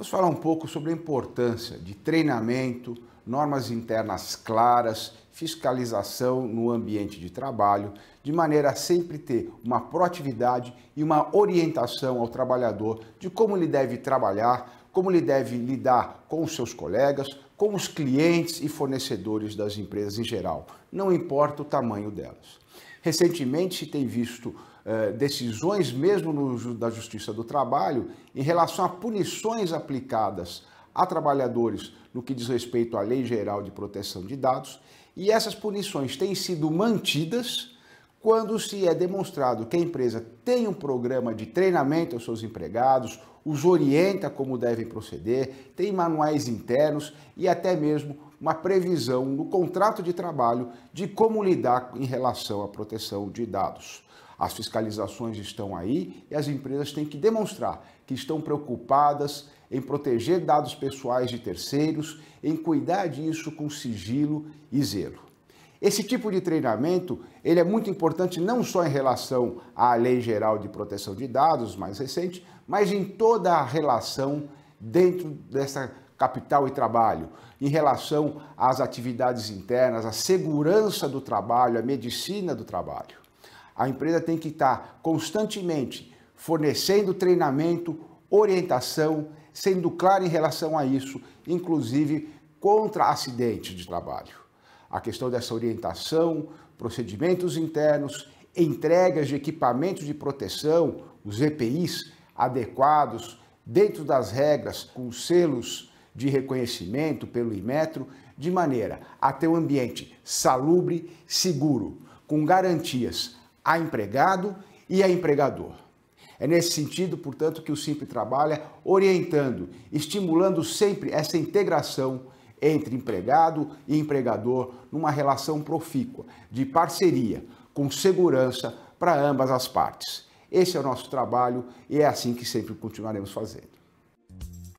Vamos falar um pouco sobre a importância de treinamento, normas internas claras, fiscalização no ambiente de trabalho, de maneira a sempre ter uma proatividade e uma orientação ao trabalhador de como ele deve trabalhar, como ele deve lidar com os seus colegas, com os clientes e fornecedores das empresas em geral, não importa o tamanho delas. Recentemente se tem visto eh, decisões, mesmo no, da Justiça do Trabalho, em relação a punições aplicadas a trabalhadores no que diz respeito à Lei Geral de Proteção de Dados, e essas punições têm sido mantidas quando se é demonstrado que a empresa tem um programa de treinamento aos seus empregados, os orienta como devem proceder, tem manuais internos e até mesmo uma previsão no contrato de trabalho de como lidar em relação à proteção de dados. As fiscalizações estão aí e as empresas têm que demonstrar que estão preocupadas em proteger dados pessoais de terceiros, em cuidar disso com sigilo e zelo. Esse tipo de treinamento ele é muito importante não só em relação à Lei Geral de Proteção de Dados mais recente, mas em toda a relação dentro dessa capital e trabalho, em relação às atividades internas, à segurança do trabalho, à medicina do trabalho. A empresa tem que estar constantemente fornecendo treinamento, orientação, sendo clara em relação a isso, inclusive contra acidentes de trabalho. A questão dessa orientação, procedimentos internos, entregas de equipamentos de proteção, os EPIs, adequados, dentro das regras, com selos de reconhecimento pelo Imetro, de maneira a ter um ambiente salubre, seguro, com garantias a empregado e a empregador. É nesse sentido, portanto, que o Simples trabalha orientando, estimulando sempre essa integração entre empregado e empregador numa relação profícua, de parceria, com segurança para ambas as partes. Esse é o nosso trabalho e é assim que sempre continuaremos fazendo.